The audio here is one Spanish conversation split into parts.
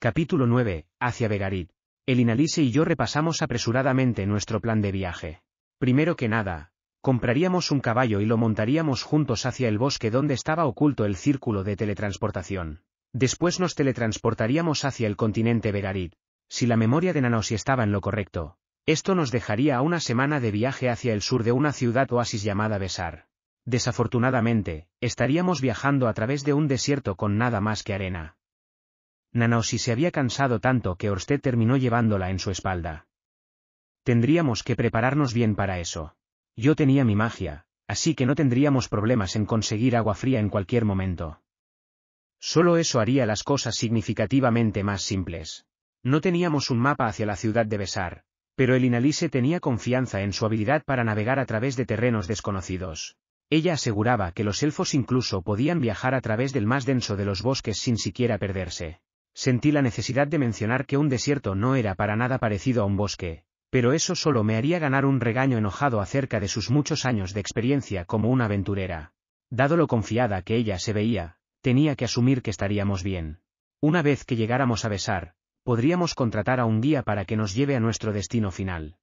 Capítulo 9. Hacia Begarit. El Inalise y yo repasamos apresuradamente nuestro plan de viaje. Primero que nada, compraríamos un caballo y lo montaríamos juntos hacia el bosque donde estaba oculto el círculo de teletransportación. Después nos teletransportaríamos hacia el continente Begarit. Si la memoria de Nanosi estaba en lo correcto, esto nos dejaría a una semana de viaje hacia el sur de una ciudad oasis llamada Besar. Desafortunadamente, estaríamos viajando a través de un desierto con nada más que arena Nanaosi se había cansado tanto que Orsted terminó llevándola en su espalda. Tendríamos que prepararnos bien para eso. Yo tenía mi magia, así que no tendríamos problemas en conseguir agua fría en cualquier momento. Solo eso haría las cosas significativamente más simples. No teníamos un mapa hacia la ciudad de Besar, pero el Inalise tenía confianza en su habilidad para navegar a través de terrenos desconocidos. Ella aseguraba que los elfos incluso podían viajar a través del más denso de los bosques sin siquiera perderse. Sentí la necesidad de mencionar que un desierto no era para nada parecido a un bosque, pero eso solo me haría ganar un regaño enojado acerca de sus muchos años de experiencia como una aventurera. Dado lo confiada que ella se veía, tenía que asumir que estaríamos bien. Una vez que llegáramos a besar, podríamos contratar a un guía para que nos lleve a nuestro destino final.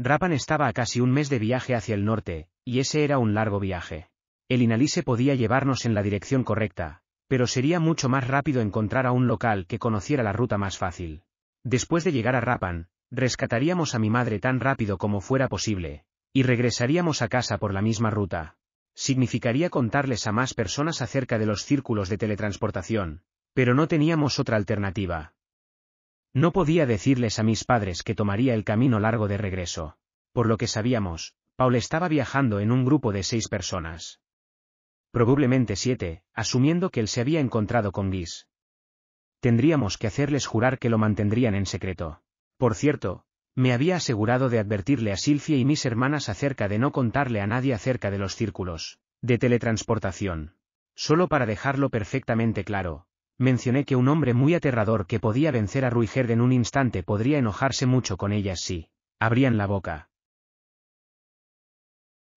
Rapan estaba a casi un mes de viaje hacia el norte, y ese era un largo viaje. El Inalí podía llevarnos en la dirección correcta, pero sería mucho más rápido encontrar a un local que conociera la ruta más fácil. Después de llegar a Rapan, rescataríamos a mi madre tan rápido como fuera posible, y regresaríamos a casa por la misma ruta. Significaría contarles a más personas acerca de los círculos de teletransportación, pero no teníamos otra alternativa. No podía decirles a mis padres que tomaría el camino largo de regreso. Por lo que sabíamos, Paul estaba viajando en un grupo de seis personas probablemente siete, asumiendo que él se había encontrado con Guis. Tendríamos que hacerles jurar que lo mantendrían en secreto. Por cierto, me había asegurado de advertirle a Silvia y mis hermanas acerca de no contarle a nadie acerca de los círculos de teletransportación. Solo para dejarlo perfectamente claro, mencioné que un hombre muy aterrador que podía vencer a Ruiger en un instante podría enojarse mucho con ellas si abrían la boca.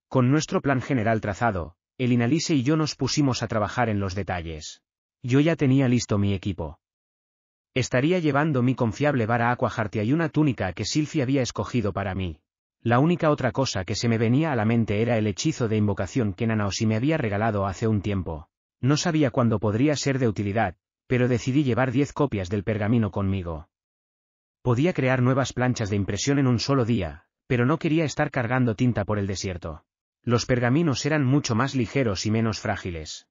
Con nuestro plan general trazado, el Inalise y yo nos pusimos a trabajar en los detalles. Yo ya tenía listo mi equipo. Estaría llevando mi confiable vara Aquajartia y una túnica que Silfi había escogido para mí. La única otra cosa que se me venía a la mente era el hechizo de invocación que Nanaosi me había regalado hace un tiempo. No sabía cuándo podría ser de utilidad, pero decidí llevar diez copias del pergamino conmigo. Podía crear nuevas planchas de impresión en un solo día, pero no quería estar cargando tinta por el desierto. Los pergaminos eran mucho más ligeros y menos frágiles.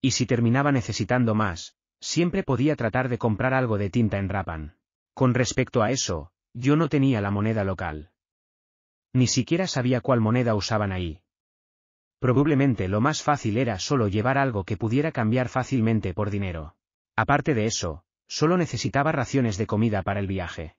Y si terminaba necesitando más, siempre podía tratar de comprar algo de tinta en Rapan. Con respecto a eso, yo no tenía la moneda local. Ni siquiera sabía cuál moneda usaban ahí. Probablemente lo más fácil era solo llevar algo que pudiera cambiar fácilmente por dinero. Aparte de eso, solo necesitaba raciones de comida para el viaje.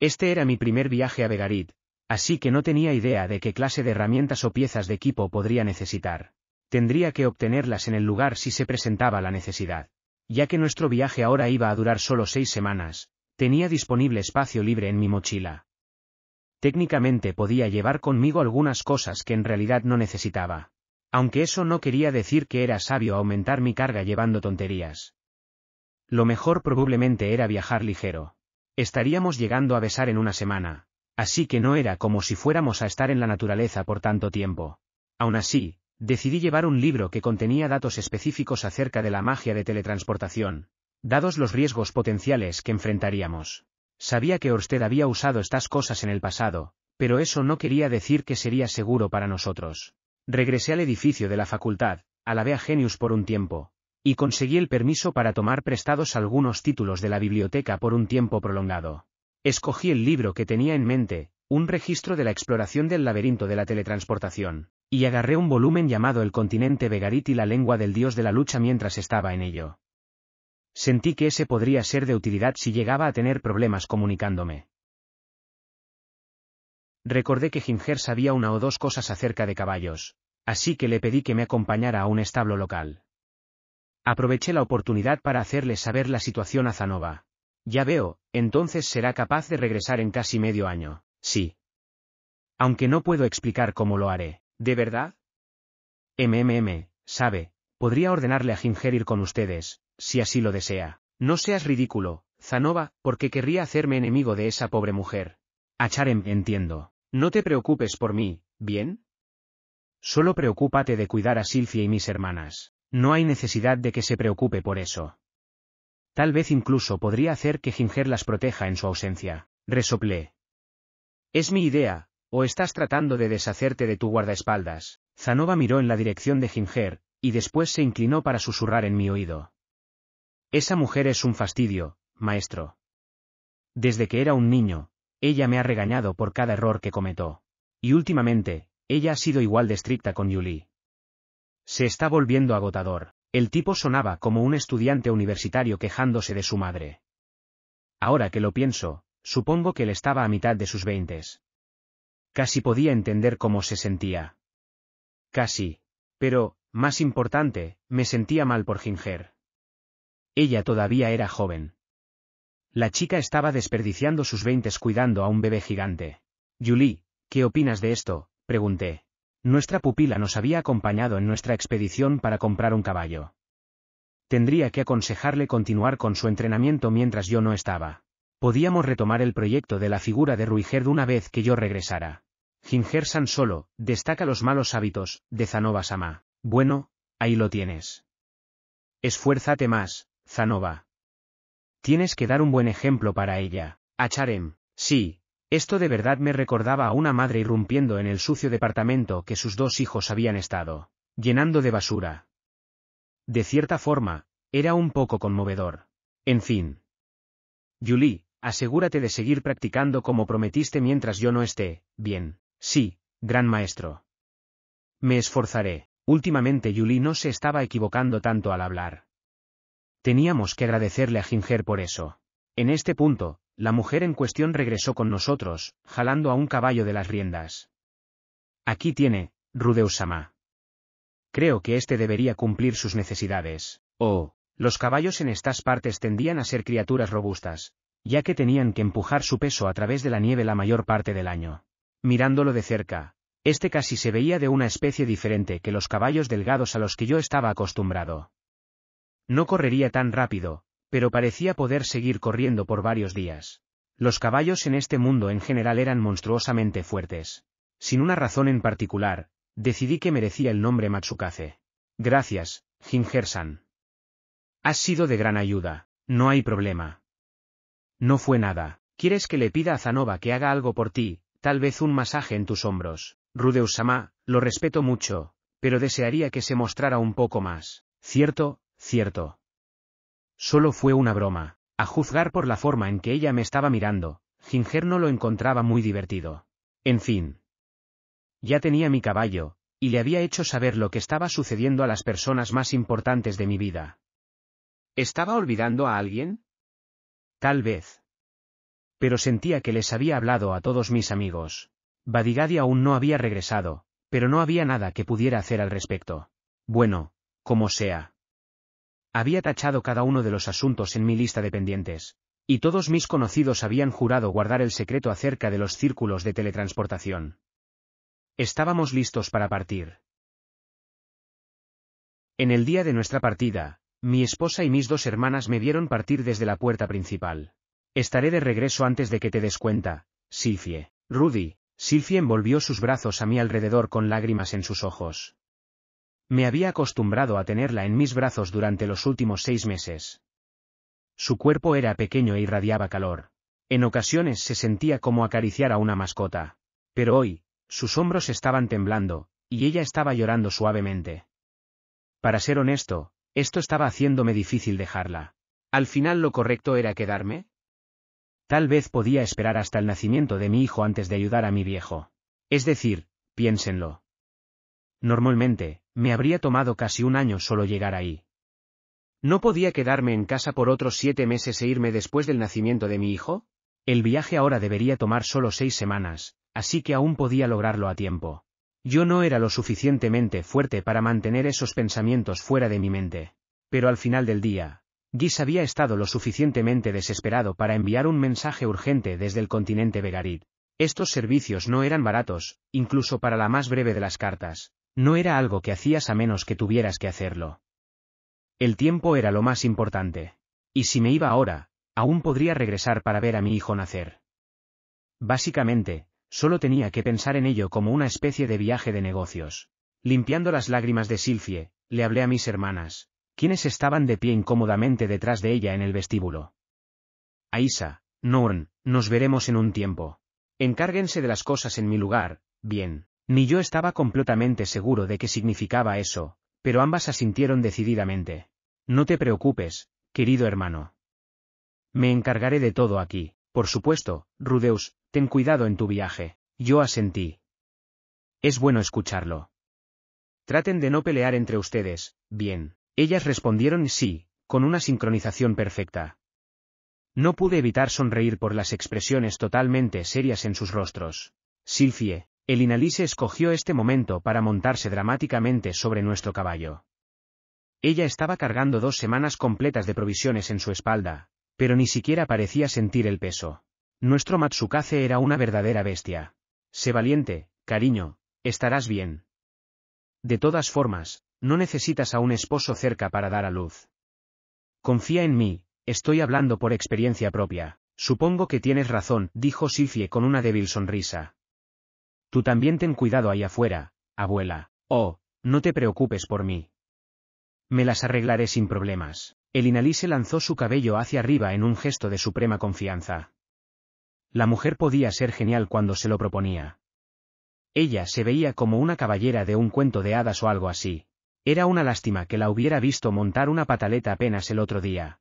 Este era mi primer viaje a Begarit, Así que no tenía idea de qué clase de herramientas o piezas de equipo podría necesitar. Tendría que obtenerlas en el lugar si se presentaba la necesidad. Ya que nuestro viaje ahora iba a durar solo seis semanas, tenía disponible espacio libre en mi mochila. Técnicamente podía llevar conmigo algunas cosas que en realidad no necesitaba. Aunque eso no quería decir que era sabio aumentar mi carga llevando tonterías. Lo mejor probablemente era viajar ligero. Estaríamos llegando a besar en una semana, Así que no era como si fuéramos a estar en la naturaleza por tanto tiempo. Aún así, decidí llevar un libro que contenía datos específicos acerca de la magia de teletransportación, dados los riesgos potenciales que enfrentaríamos. Sabía que Orsted había usado estas cosas en el pasado, pero eso no quería decir que sería seguro para nosotros. Regresé al edificio de la facultad, la a Genius por un tiempo, y conseguí el permiso para tomar prestados algunos títulos de la biblioteca por un tiempo prolongado. Escogí el libro que tenía en mente, un registro de la exploración del laberinto de la teletransportación, y agarré un volumen llamado El continente Vegarit y la lengua del dios de la lucha mientras estaba en ello. Sentí que ese podría ser de utilidad si llegaba a tener problemas comunicándome. Recordé que Ginger sabía una o dos cosas acerca de caballos, así que le pedí que me acompañara a un establo local. Aproveché la oportunidad para hacerle saber la situación a Zanova. Ya veo, entonces será capaz de regresar en casi medio año, sí. Aunque no puedo explicar cómo lo haré, ¿de verdad? MMM, sabe, podría ordenarle a Ginger ir con ustedes, si así lo desea. No seas ridículo, Zanova, porque querría hacerme enemigo de esa pobre mujer. Acharem, entiendo. No te preocupes por mí, ¿bien? Solo preocúpate de cuidar a Silvia y mis hermanas. No hay necesidad de que se preocupe por eso. Tal vez incluso podría hacer que Ginger las proteja en su ausencia. Resoplé. Es mi idea, o estás tratando de deshacerte de tu guardaespaldas. Zanova miró en la dirección de Ginger, y después se inclinó para susurrar en mi oído. Esa mujer es un fastidio, maestro. Desde que era un niño, ella me ha regañado por cada error que cometó, Y últimamente, ella ha sido igual de estricta con Yuli. Se está volviendo agotador. El tipo sonaba como un estudiante universitario quejándose de su madre. Ahora que lo pienso, supongo que él estaba a mitad de sus veintes. Casi podía entender cómo se sentía. Casi. Pero, más importante, me sentía mal por Ginger. Ella todavía era joven. La chica estaba desperdiciando sus veintes cuidando a un bebé gigante. Julie, ¿qué opinas de esto? pregunté. Nuestra pupila nos había acompañado en nuestra expedición para comprar un caballo. Tendría que aconsejarle continuar con su entrenamiento mientras yo no estaba. Podíamos retomar el proyecto de la figura de Ruijerd una vez que yo regresara. Ginger San solo, destaca los malos hábitos, de Zanova Sama. Bueno, ahí lo tienes. Esfuérzate más, Zanova. Tienes que dar un buen ejemplo para ella. Acharem, sí, esto de verdad me recordaba a una madre irrumpiendo en el sucio departamento que sus dos hijos habían estado, llenando de basura. De cierta forma, era un poco conmovedor. En fin. Julie, asegúrate de seguir practicando como prometiste mientras yo no esté, bien. Sí, gran maestro. Me esforzaré. Últimamente Julie no se estaba equivocando tanto al hablar. Teníamos que agradecerle a Ginger por eso. En este punto, la mujer en cuestión regresó con nosotros, jalando a un caballo de las riendas. Aquí tiene, Rudeusama. Creo que este debería cumplir sus necesidades. Oh, los caballos en estas partes tendían a ser criaturas robustas, ya que tenían que empujar su peso a través de la nieve la mayor parte del año. Mirándolo de cerca, este casi se veía de una especie diferente que los caballos delgados a los que yo estaba acostumbrado. No correría tan rápido, pero parecía poder seguir corriendo por varios días. Los caballos en este mundo en general eran monstruosamente fuertes. Sin una razón en particular, decidí que merecía el nombre Matsukaze. Gracias, Gingersan. Has sido de gran ayuda, no hay problema. No fue nada. ¿Quieres que le pida a Zanova que haga algo por ti, tal vez un masaje en tus hombros? Rudeusama, lo respeto mucho, pero desearía que se mostrara un poco más. Cierto, cierto. Solo fue una broma. A juzgar por la forma en que ella me estaba mirando, Ginger no lo encontraba muy divertido. En fin. Ya tenía mi caballo, y le había hecho saber lo que estaba sucediendo a las personas más importantes de mi vida. ¿Estaba olvidando a alguien? Tal vez. Pero sentía que les había hablado a todos mis amigos. Badigadi aún no había regresado, pero no había nada que pudiera hacer al respecto. Bueno, como sea. Había tachado cada uno de los asuntos en mi lista de pendientes. Y todos mis conocidos habían jurado guardar el secreto acerca de los círculos de teletransportación. Estábamos listos para partir. En el día de nuestra partida, mi esposa y mis dos hermanas me vieron partir desde la puerta principal. Estaré de regreso antes de que te des cuenta, Silfie. Rudy, Silfie envolvió sus brazos a mi alrededor con lágrimas en sus ojos. Me había acostumbrado a tenerla en mis brazos durante los últimos seis meses. Su cuerpo era pequeño e irradiaba calor. En ocasiones se sentía como acariciar a una mascota. Pero hoy, sus hombros estaban temblando, y ella estaba llorando suavemente. Para ser honesto, esto estaba haciéndome difícil dejarla. ¿Al final lo correcto era quedarme? Tal vez podía esperar hasta el nacimiento de mi hijo antes de ayudar a mi viejo. Es decir, piénsenlo. Normalmente, me habría tomado casi un año solo llegar ahí. ¿No podía quedarme en casa por otros siete meses e irme después del nacimiento de mi hijo? El viaje ahora debería tomar solo seis semanas, así que aún podía lograrlo a tiempo. Yo no era lo suficientemente fuerte para mantener esos pensamientos fuera de mi mente. Pero al final del día, Gis había estado lo suficientemente desesperado para enviar un mensaje urgente desde el continente Begarit. Estos servicios no eran baratos, incluso para la más breve de las cartas, no era algo que hacías a menos que tuvieras que hacerlo. El tiempo era lo más importante. Y si me iba ahora, aún podría regresar para ver a mi hijo nacer. Básicamente, solo tenía que pensar en ello como una especie de viaje de negocios. Limpiando las lágrimas de Silfie, le hablé a mis hermanas, quienes estaban de pie incómodamente detrás de ella en el vestíbulo. Aisa, Norn, nos veremos en un tiempo. Encárguense de las cosas en mi lugar, bien. Ni yo estaba completamente seguro de qué significaba eso, pero ambas asintieron decididamente. No te preocupes, querido hermano. Me encargaré de todo aquí, por supuesto, Rudeus, ten cuidado en tu viaje, yo asentí. Es bueno escucharlo. Traten de no pelear entre ustedes, bien. Ellas respondieron sí, con una sincronización perfecta. No pude evitar sonreír por las expresiones totalmente serias en sus rostros. Silfie, el Inalise escogió este momento para montarse dramáticamente sobre nuestro caballo. Ella estaba cargando dos semanas completas de provisiones en su espalda, pero ni siquiera parecía sentir el peso. Nuestro Matsukaze era una verdadera bestia. Sé valiente, cariño, estarás bien. De todas formas, no necesitas a un esposo cerca para dar a luz. Confía en mí, estoy hablando por experiencia propia. Supongo que tienes razón, dijo Sifie con una débil sonrisa. Tú también ten cuidado ahí afuera, abuela. Oh, no te preocupes por mí. Me las arreglaré sin problemas. Inalí se lanzó su cabello hacia arriba en un gesto de suprema confianza. La mujer podía ser genial cuando se lo proponía. Ella se veía como una caballera de un cuento de hadas o algo así. Era una lástima que la hubiera visto montar una pataleta apenas el otro día.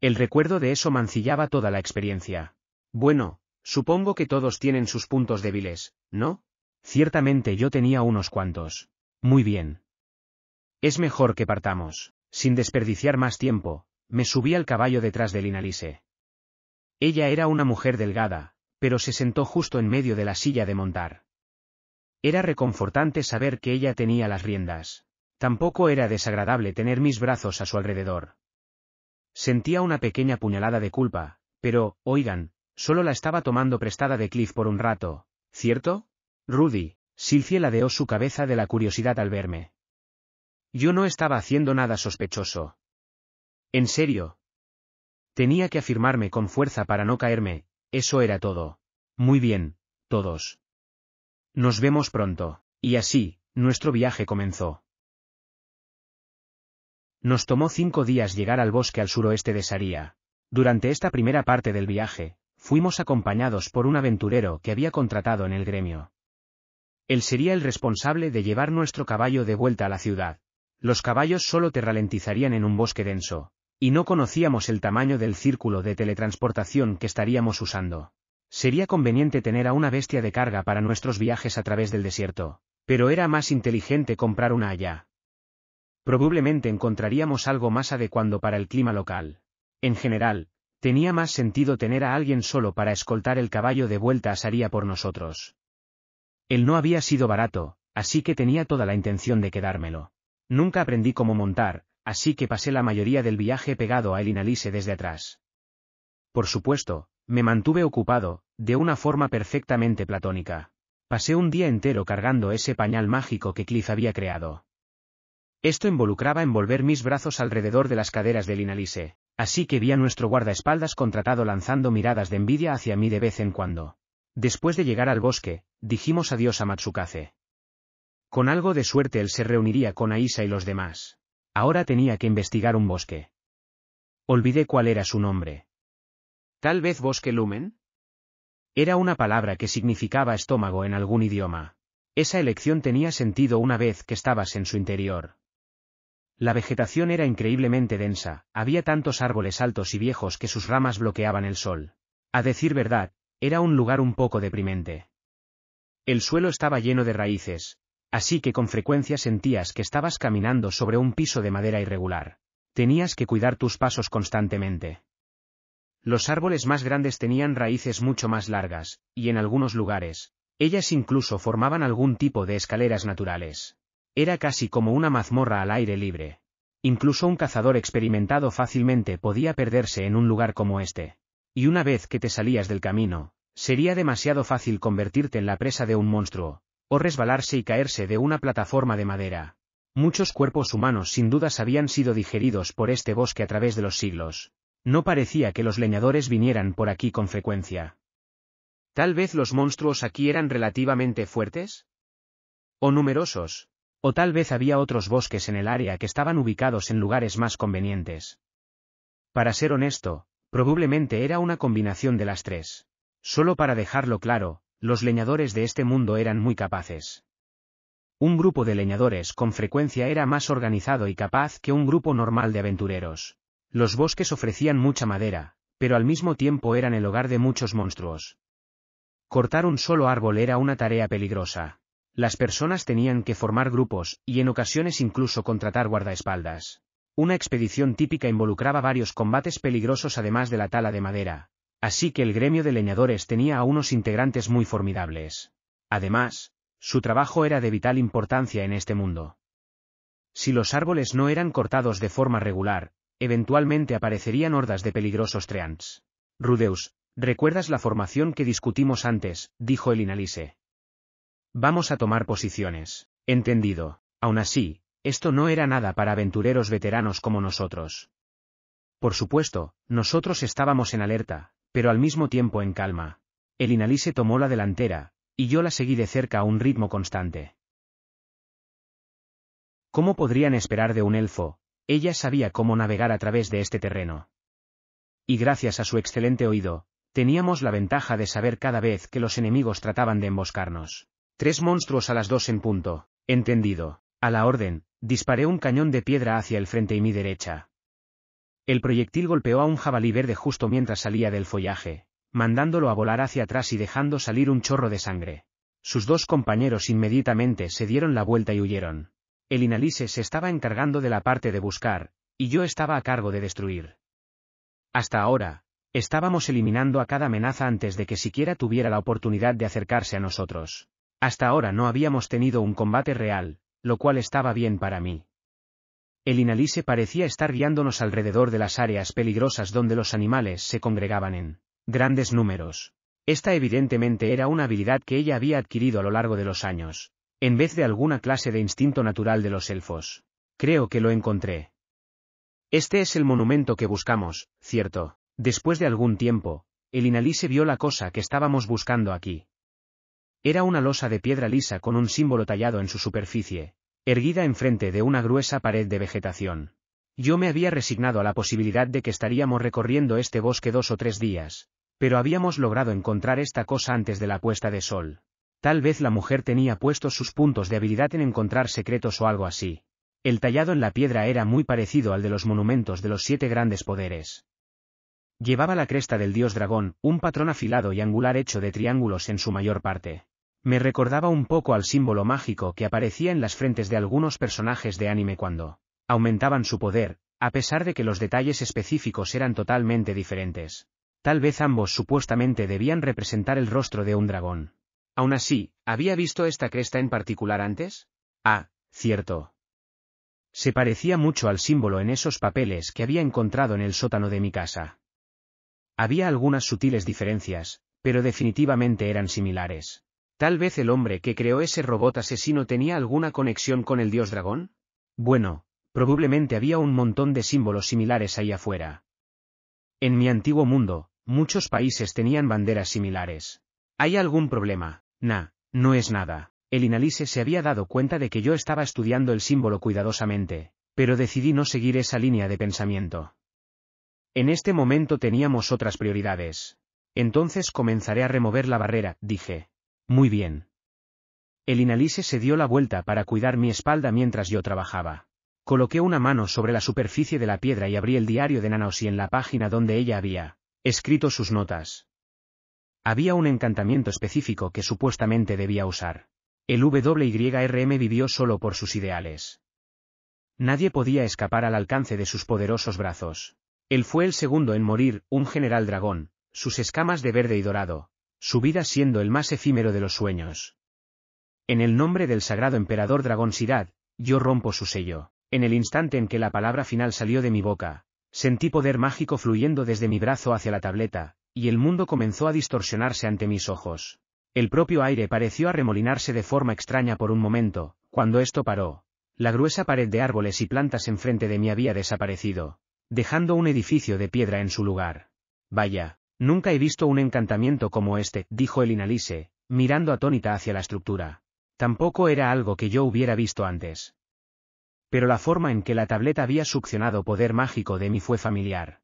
El recuerdo de eso mancillaba toda la experiencia. Bueno, Supongo que todos tienen sus puntos débiles, ¿no? Ciertamente yo tenía unos cuantos. Muy bien. Es mejor que partamos. Sin desperdiciar más tiempo, me subí al caballo detrás de Linalise. Ella era una mujer delgada, pero se sentó justo en medio de la silla de montar. Era reconfortante saber que ella tenía las riendas. Tampoco era desagradable tener mis brazos a su alrededor. Sentía una pequeña puñalada de culpa, pero, oigan, Solo la estaba tomando prestada de Cliff por un rato, ¿cierto? Rudy, Silfie ladeó su cabeza de la curiosidad al verme. Yo no estaba haciendo nada sospechoso. En serio. Tenía que afirmarme con fuerza para no caerme, eso era todo. Muy bien, todos. Nos vemos pronto. Y así, nuestro viaje comenzó. Nos tomó cinco días llegar al bosque al suroeste de Saría. Durante esta primera parte del viaje, fuimos acompañados por un aventurero que había contratado en el gremio. Él sería el responsable de llevar nuestro caballo de vuelta a la ciudad. Los caballos solo te ralentizarían en un bosque denso, y no conocíamos el tamaño del círculo de teletransportación que estaríamos usando. Sería conveniente tener a una bestia de carga para nuestros viajes a través del desierto, pero era más inteligente comprar una allá. Probablemente encontraríamos algo más adecuado para el clima local. En general, Tenía más sentido tener a alguien solo para escoltar el caballo de vuelta a Saría por nosotros. Él no había sido barato, así que tenía toda la intención de quedármelo. Nunca aprendí cómo montar, así que pasé la mayoría del viaje pegado a Elinalise desde atrás. Por supuesto, me mantuve ocupado, de una forma perfectamente platónica. Pasé un día entero cargando ese pañal mágico que Cliff había creado. Esto involucraba envolver mis brazos alrededor de las caderas del Inalice. Así que vi a nuestro guardaespaldas contratado lanzando miradas de envidia hacia mí de vez en cuando. Después de llegar al bosque, dijimos adiós a Matsukaze. Con algo de suerte él se reuniría con Aisa y los demás. Ahora tenía que investigar un bosque. Olvidé cuál era su nombre. Tal vez bosque lumen. Era una palabra que significaba estómago en algún idioma. Esa elección tenía sentido una vez que estabas en su interior. La vegetación era increíblemente densa, había tantos árboles altos y viejos que sus ramas bloqueaban el sol. A decir verdad, era un lugar un poco deprimente. El suelo estaba lleno de raíces, así que con frecuencia sentías que estabas caminando sobre un piso de madera irregular. Tenías que cuidar tus pasos constantemente. Los árboles más grandes tenían raíces mucho más largas, y en algunos lugares, ellas incluso formaban algún tipo de escaleras naturales. Era casi como una mazmorra al aire libre. Incluso un cazador experimentado fácilmente podía perderse en un lugar como este. Y una vez que te salías del camino, sería demasiado fácil convertirte en la presa de un monstruo, o resbalarse y caerse de una plataforma de madera. Muchos cuerpos humanos sin dudas habían sido digeridos por este bosque a través de los siglos. No parecía que los leñadores vinieran por aquí con frecuencia. Tal vez los monstruos aquí eran relativamente fuertes? ¿O numerosos? O tal vez había otros bosques en el área que estaban ubicados en lugares más convenientes. Para ser honesto, probablemente era una combinación de las tres. Solo para dejarlo claro, los leñadores de este mundo eran muy capaces. Un grupo de leñadores con frecuencia era más organizado y capaz que un grupo normal de aventureros. Los bosques ofrecían mucha madera, pero al mismo tiempo eran el hogar de muchos monstruos. Cortar un solo árbol era una tarea peligrosa. Las personas tenían que formar grupos, y en ocasiones incluso contratar guardaespaldas. Una expedición típica involucraba varios combates peligrosos además de la tala de madera, así que el gremio de leñadores tenía a unos integrantes muy formidables. Además, su trabajo era de vital importancia en este mundo. Si los árboles no eran cortados de forma regular, eventualmente aparecerían hordas de peligrosos treants. Rudeus, ¿recuerdas la formación que discutimos antes? dijo el Inalise. Vamos a tomar posiciones. Entendido. aun así, esto no era nada para aventureros veteranos como nosotros. Por supuesto, nosotros estábamos en alerta, pero al mismo tiempo en calma. El Inalí se tomó la delantera, y yo la seguí de cerca a un ritmo constante. ¿Cómo podrían esperar de un elfo? Ella sabía cómo navegar a través de este terreno. Y gracias a su excelente oído, teníamos la ventaja de saber cada vez que los enemigos trataban de emboscarnos. Tres monstruos a las dos en punto. Entendido. A la orden, disparé un cañón de piedra hacia el frente y mi derecha. El proyectil golpeó a un jabalí verde justo mientras salía del follaje, mandándolo a volar hacia atrás y dejando salir un chorro de sangre. Sus dos compañeros inmediatamente se dieron la vuelta y huyeron. El Inalise se estaba encargando de la parte de buscar, y yo estaba a cargo de destruir. Hasta ahora, estábamos eliminando a cada amenaza antes de que siquiera tuviera la oportunidad de acercarse a nosotros. Hasta ahora no habíamos tenido un combate real, lo cual estaba bien para mí. El inalice parecía estar guiándonos alrededor de las áreas peligrosas donde los animales se congregaban en grandes números. Esta evidentemente era una habilidad que ella había adquirido a lo largo de los años, en vez de alguna clase de instinto natural de los elfos. Creo que lo encontré. Este es el monumento que buscamos, cierto. Después de algún tiempo, el inalice vio la cosa que estábamos buscando aquí. Era una losa de piedra lisa con un símbolo tallado en su superficie, erguida enfrente de una gruesa pared de vegetación. Yo me había resignado a la posibilidad de que estaríamos recorriendo este bosque dos o tres días, pero habíamos logrado encontrar esta cosa antes de la puesta de sol. Tal vez la mujer tenía puestos sus puntos de habilidad en encontrar secretos o algo así. El tallado en la piedra era muy parecido al de los monumentos de los siete grandes poderes. Llevaba la cresta del dios dragón, un patrón afilado y angular hecho de triángulos en su mayor parte. Me recordaba un poco al símbolo mágico que aparecía en las frentes de algunos personajes de anime cuando aumentaban su poder, a pesar de que los detalles específicos eran totalmente diferentes. Tal vez ambos supuestamente debían representar el rostro de un dragón. Aún así, ¿había visto esta cresta en particular antes? Ah, cierto. Se parecía mucho al símbolo en esos papeles que había encontrado en el sótano de mi casa. Había algunas sutiles diferencias, pero definitivamente eran similares. Tal vez el hombre que creó ese robot asesino tenía alguna conexión con el dios dragón? Bueno, probablemente había un montón de símbolos similares ahí afuera. En mi antiguo mundo, muchos países tenían banderas similares. ¿Hay algún problema? Nah, no es nada. El Inalise se había dado cuenta de que yo estaba estudiando el símbolo cuidadosamente, pero decidí no seguir esa línea de pensamiento. En este momento teníamos otras prioridades. Entonces comenzaré a remover la barrera, dije. Muy bien. El inalise se dio la vuelta para cuidar mi espalda mientras yo trabajaba. Coloqué una mano sobre la superficie de la piedra y abrí el diario de Nanaosi en la página donde ella había escrito sus notas. Había un encantamiento específico que supuestamente debía usar. El WYRM vivió solo por sus ideales. Nadie podía escapar al alcance de sus poderosos brazos. Él fue el segundo en morir, un general dragón, sus escamas de verde y dorado, su vida siendo el más efímero de los sueños. En el nombre del sagrado emperador dragón Sirad, yo rompo su sello. En el instante en que la palabra final salió de mi boca, sentí poder mágico fluyendo desde mi brazo hacia la tableta, y el mundo comenzó a distorsionarse ante mis ojos. El propio aire pareció arremolinarse de forma extraña por un momento, cuando esto paró. La gruesa pared de árboles y plantas enfrente de mí había desaparecido, dejando un edificio de piedra en su lugar. Vaya, nunca he visto un encantamiento como este, dijo el Inalise, mirando atónita hacia la estructura. Tampoco era algo que yo hubiera visto antes. Pero la forma en que la tableta había succionado poder mágico de mí fue familiar.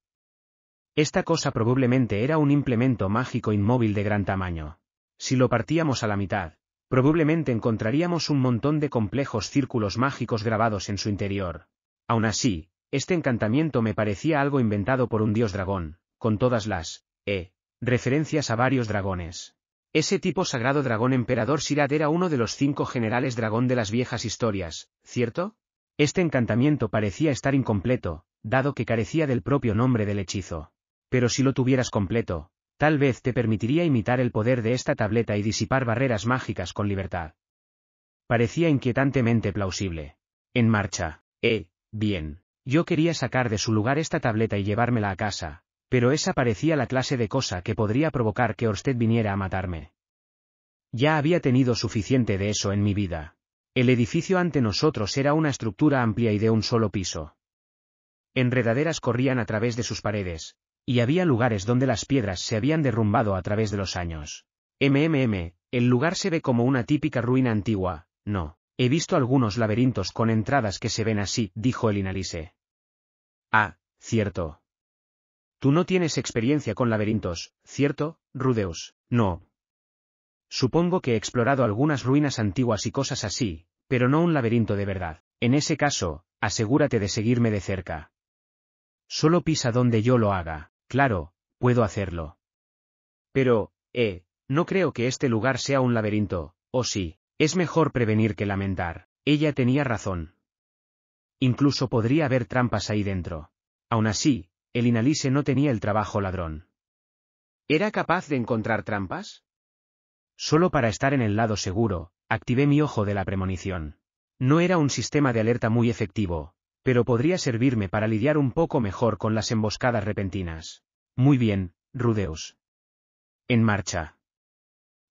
Esta cosa probablemente era un implemento mágico inmóvil de gran tamaño. Si lo partíamos a la mitad, probablemente encontraríamos un montón de complejos círculos mágicos grabados en su interior. Aún así, este encantamiento me parecía algo inventado por un dios dragón, con todas las, eh, referencias a varios dragones. Ese tipo sagrado dragón emperador Sirad era uno de los cinco generales dragón de las viejas historias, ¿cierto? Este encantamiento parecía estar incompleto, dado que carecía del propio nombre del hechizo. Pero si lo tuvieras completo, tal vez te permitiría imitar el poder de esta tableta y disipar barreras mágicas con libertad. Parecía inquietantemente plausible. En marcha. Eh, bien. Yo quería sacar de su lugar esta tableta y llevármela a casa, pero esa parecía la clase de cosa que podría provocar que Orsted viniera a matarme. Ya había tenido suficiente de eso en mi vida. El edificio ante nosotros era una estructura amplia y de un solo piso. Enredaderas corrían a través de sus paredes, y había lugares donde las piedras se habían derrumbado a través de los años. MMM, el lugar se ve como una típica ruina antigua, no. He visto algunos laberintos con entradas que se ven así, dijo el Inalise. Ah, cierto. Tú no tienes experiencia con laberintos, ¿cierto, Rudeus? No. Supongo que he explorado algunas ruinas antiguas y cosas así, pero no un laberinto de verdad. En ese caso, asegúrate de seguirme de cerca. Solo pisa donde yo lo haga, claro, puedo hacerlo. Pero, eh, no creo que este lugar sea un laberinto, ¿o sí? Es mejor prevenir que lamentar. Ella tenía razón. Incluso podría haber trampas ahí dentro. Aún así, el Inalise no tenía el trabajo ladrón. ¿Era capaz de encontrar trampas? Solo para estar en el lado seguro, activé mi ojo de la premonición. No era un sistema de alerta muy efectivo, pero podría servirme para lidiar un poco mejor con las emboscadas repentinas. Muy bien, Rudeus. En marcha.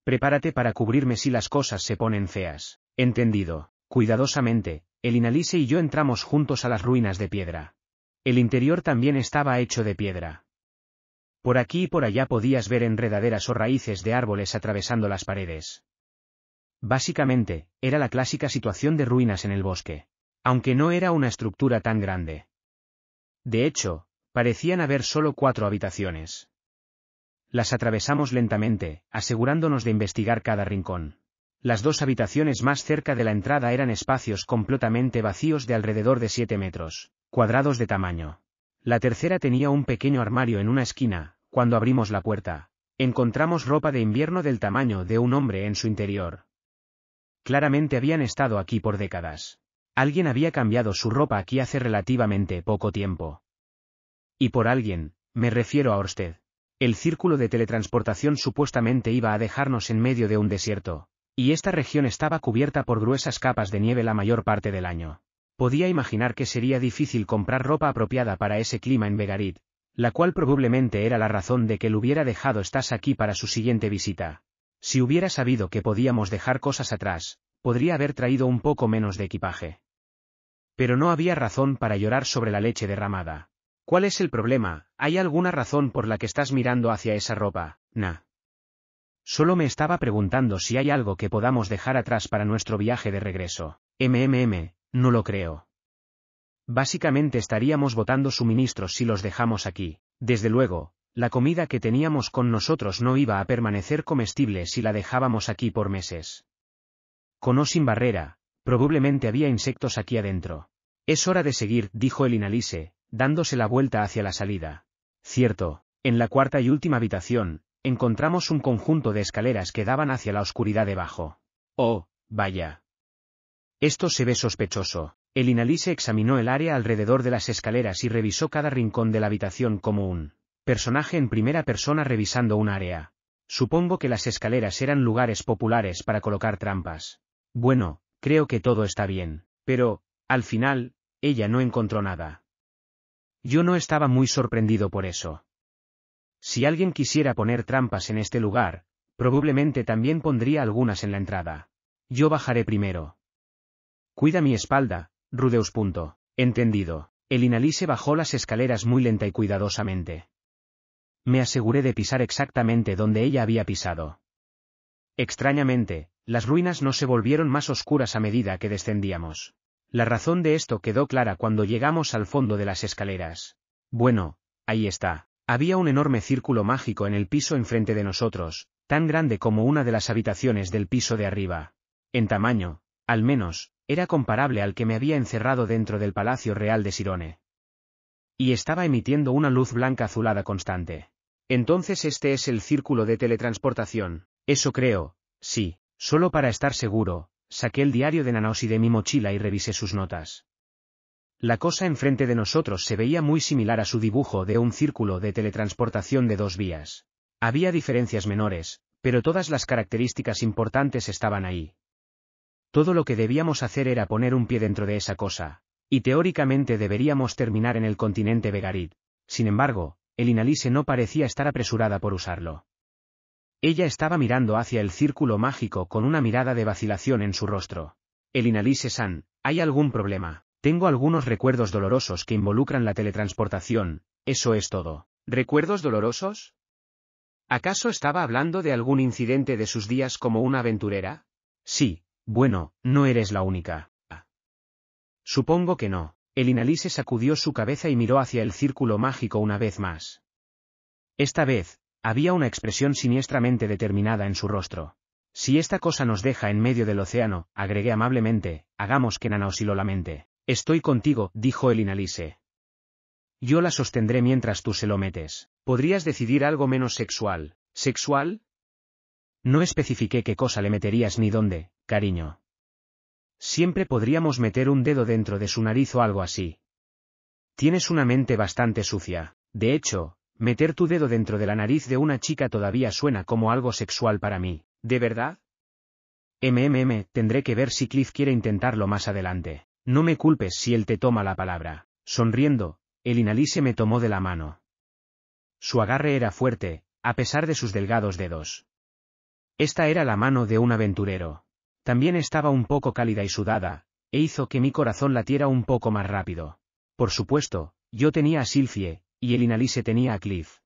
Prepárate para cubrirme si las cosas se ponen feas. Entendido. Cuidadosamente, el inalice y yo entramos juntos a las ruinas de piedra. El interior también estaba hecho de piedra. Por aquí y por allá podías ver enredaderas o raíces de árboles atravesando las paredes. Básicamente, era la clásica situación de ruinas en el bosque, aunque no era una estructura tan grande. De hecho, parecían haber solo cuatro habitaciones. Las atravesamos lentamente, asegurándonos de investigar cada rincón. Las dos habitaciones más cerca de la entrada eran espacios completamente vacíos de alrededor de 7 metros, cuadrados de tamaño. La tercera tenía un pequeño armario en una esquina, cuando abrimos la puerta. Encontramos ropa de invierno del tamaño de un hombre en su interior. Claramente habían estado aquí por décadas. Alguien había cambiado su ropa aquí hace relativamente poco tiempo. Y por alguien, me refiero a usted. El círculo de teletransportación supuestamente iba a dejarnos en medio de un desierto, y esta región estaba cubierta por gruesas capas de nieve la mayor parte del año. Podía imaginar que sería difícil comprar ropa apropiada para ese clima en Begarit, la cual probablemente era la razón de que lo hubiera dejado estás aquí para su siguiente visita. Si hubiera sabido que podíamos dejar cosas atrás, podría haber traído un poco menos de equipaje. Pero no había razón para llorar sobre la leche derramada. ¿Cuál es el problema? ¿Hay alguna razón por la que estás mirando hacia esa ropa? na? Solo me estaba preguntando si hay algo que podamos dejar atrás para nuestro viaje de regreso. MMM, no lo creo. Básicamente estaríamos botando suministros si los dejamos aquí. Desde luego, la comida que teníamos con nosotros no iba a permanecer comestible si la dejábamos aquí por meses. Con o sin barrera, probablemente había insectos aquí adentro. Es hora de seguir, dijo el inalise, dándose la vuelta hacia la salida. Cierto, en la cuarta y última habitación, encontramos un conjunto de escaleras que daban hacia la oscuridad debajo. Oh, vaya. Esto se ve sospechoso. El inalise examinó el área alrededor de las escaleras y revisó cada rincón de la habitación como un personaje en primera persona revisando un área. Supongo que las escaleras eran lugares populares para colocar trampas. Bueno, creo que todo está bien. Pero, al final, ella no encontró nada. Yo no estaba muy sorprendido por eso. Si alguien quisiera poner trampas en este lugar, probablemente también pondría algunas en la entrada. Yo bajaré primero. Cuida mi espalda, Rudeus. Punto. Entendido. El inalí bajó las escaleras muy lenta y cuidadosamente. Me aseguré de pisar exactamente donde ella había pisado. Extrañamente, las ruinas no se volvieron más oscuras a medida que descendíamos. La razón de esto quedó clara cuando llegamos al fondo de las escaleras. Bueno, ahí está. Había un enorme círculo mágico en el piso enfrente de nosotros, tan grande como una de las habitaciones del piso de arriba. En tamaño, al menos, era comparable al que me había encerrado dentro del Palacio Real de Sirone. Y estaba emitiendo una luz blanca azulada constante. Entonces este es el círculo de teletransportación, eso creo, sí, solo para estar seguro, saqué el diario de y de mi mochila y revisé sus notas. La cosa enfrente de nosotros se veía muy similar a su dibujo de un círculo de teletransportación de dos vías. Había diferencias menores, pero todas las características importantes estaban ahí. Todo lo que debíamos hacer era poner un pie dentro de esa cosa, y teóricamente deberíamos terminar en el continente Begarit. Sin embargo, el Inalise no parecía estar apresurada por usarlo. Ella estaba mirando hacia el círculo mágico con una mirada de vacilación en su rostro. El Inalise san hay algún problema. Tengo algunos recuerdos dolorosos que involucran la teletransportación, eso es todo. ¿Recuerdos dolorosos? ¿Acaso estaba hablando de algún incidente de sus días como una aventurera? Sí, bueno, no eres la única. Supongo que no. El Elinalise sacudió su cabeza y miró hacia el círculo mágico una vez más. Esta vez, había una expresión siniestramente determinada en su rostro. Si esta cosa nos deja en medio del océano, agregué amablemente, hagamos que osilo lo lamente. Estoy contigo, dijo el inalise. Yo la sostendré mientras tú se lo metes. Podrías decidir algo menos sexual. ¿Sexual? No especifiqué qué cosa le meterías ni dónde, cariño. Siempre podríamos meter un dedo dentro de su nariz o algo así. Tienes una mente bastante sucia. De hecho, Meter tu dedo dentro de la nariz de una chica todavía suena como algo sexual para mí, ¿de verdad? MMM, tendré que ver si Cliff quiere intentarlo más adelante. No me culpes si él te toma la palabra. Sonriendo, el se me tomó de la mano. Su agarre era fuerte, a pesar de sus delgados dedos. Esta era la mano de un aventurero. También estaba un poco cálida y sudada, e hizo que mi corazón latiera un poco más rápido. Por supuesto, yo tenía a Silfie, y el inalí se tenía a Cliff.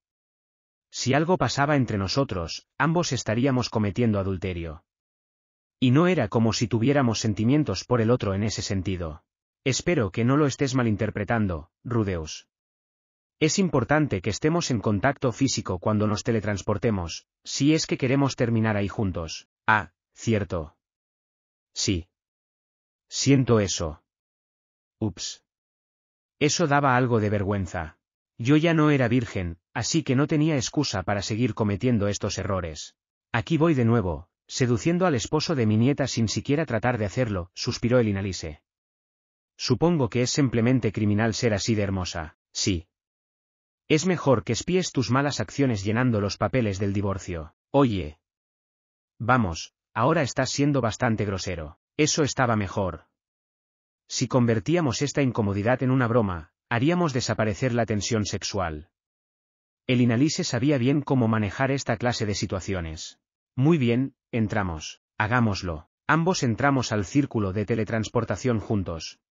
Si algo pasaba entre nosotros, ambos estaríamos cometiendo adulterio. Y no era como si tuviéramos sentimientos por el otro en ese sentido. Espero que no lo estés malinterpretando, Rudeus. Es importante que estemos en contacto físico cuando nos teletransportemos, si es que queremos terminar ahí juntos. Ah, cierto. Sí. Siento eso. Ups. Eso daba algo de vergüenza. Yo ya no era virgen, así que no tenía excusa para seguir cometiendo estos errores. Aquí voy de nuevo, seduciendo al esposo de mi nieta sin siquiera tratar de hacerlo, suspiró el inalise. Supongo que es simplemente criminal ser así de hermosa, sí. Es mejor que espíes tus malas acciones llenando los papeles del divorcio. Oye. Vamos, ahora estás siendo bastante grosero. Eso estaba mejor. Si convertíamos esta incomodidad en una broma, Haríamos desaparecer la tensión sexual. El inalise sabía bien cómo manejar esta clase de situaciones. Muy bien, entramos. Hagámoslo. Ambos entramos al círculo de teletransportación juntos.